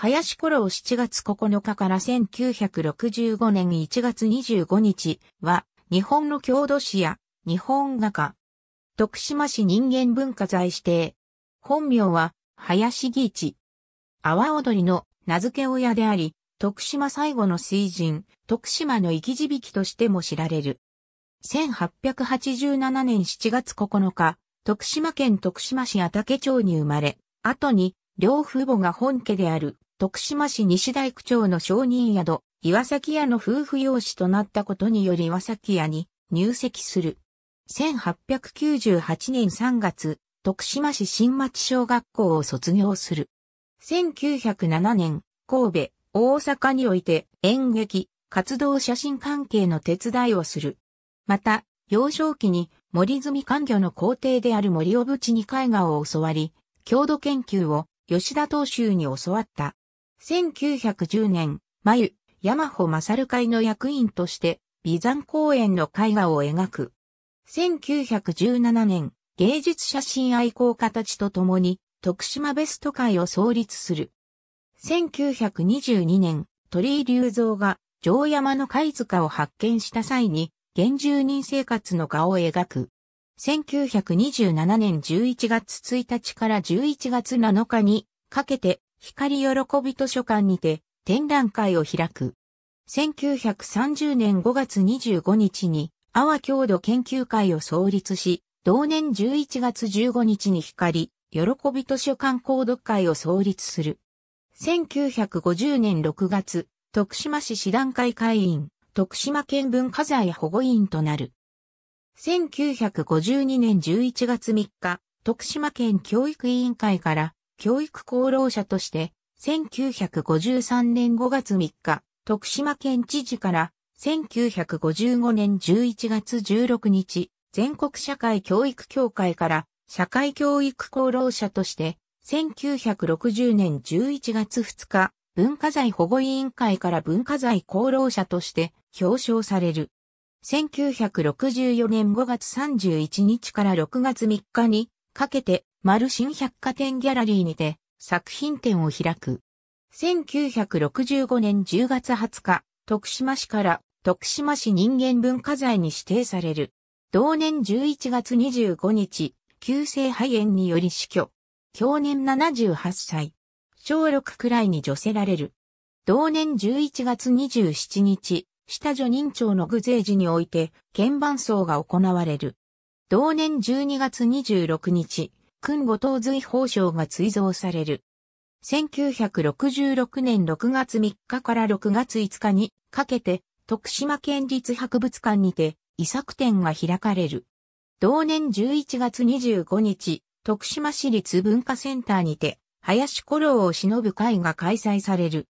林五郎7月9日から1965年1月25日は、日本の郷土史や日本画家、徳島市人間文化財指定。本名は、林義一。阿波踊りの名付け親であり、徳島最後の水人、徳島の生き字引きとしても知られる。1887年7月9日、徳島県徳島市畑竹町に生まれ、後に、両父母が本家である徳島市西大区長の商人宿、岩崎屋の夫婦養子となったことにより岩崎屋に入籍する。1898年3月、徳島市新町小学校を卒業する。1907年、神戸、大阪において演劇、活動写真関係の手伝いをする。また、幼少期に森住官業の皇帝である森尾淵に絵画を教わり、郷土研究を吉田東州に教わった。1910年、眉、山穂勝会の役員として、美山公園の絵画を描く。1917年、芸術写真愛好家たちと共に、徳島ベスト会を創立する。1922年、鳥居隆三が城山の貝塚を発見した際に、原住人生活の画を描く。1927年11月1日から11月7日にかけて光喜び図書館にて展覧会を開く。1930年5月25日に阿波郷土研究会を創立し、同年11月15日に光、喜び図書館購読会を創立する。1950年6月、徳島市師団会会員、徳島県文化財保護委員となる。1952年11月3日、徳島県教育委員会から教育功労者として、1953年5月3日、徳島県知事から、1955年11月16日、全国社会教育協会から、社会教育功労者として、1960年11月2日、文化財保護委員会から文化財功労者として表彰される。1964年5月31日から6月3日にかけて丸新百貨店ギャラリーにて作品展を開く。1965年10月20日、徳島市から徳島市人間文化財に指定される。同年11月25日、急性肺炎により死去。享年78歳。小6くらいに除せられる。同年11月27日、下女人長の具税時において、鍵盤奏が行われる。同年12月26日、君母党随法賞が追贈される。1966年6月3日から6月5日にかけて徳島県立博物館にて遺作展が開かれる。同年11月25日、徳島市立文化センターにて林古老を忍ぶ会が開催される。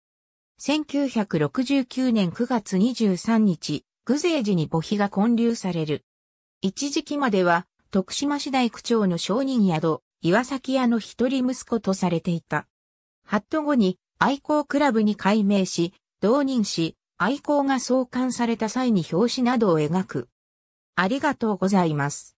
1969年9月23日、偶税寺に墓碑が建立される。一時期までは徳島市大区長の商人宿、岩崎屋の一人息子とされていた。ハット後に愛好クラブに改名し、同人誌、愛好が創刊された際に表紙などを描く。ありがとうございます。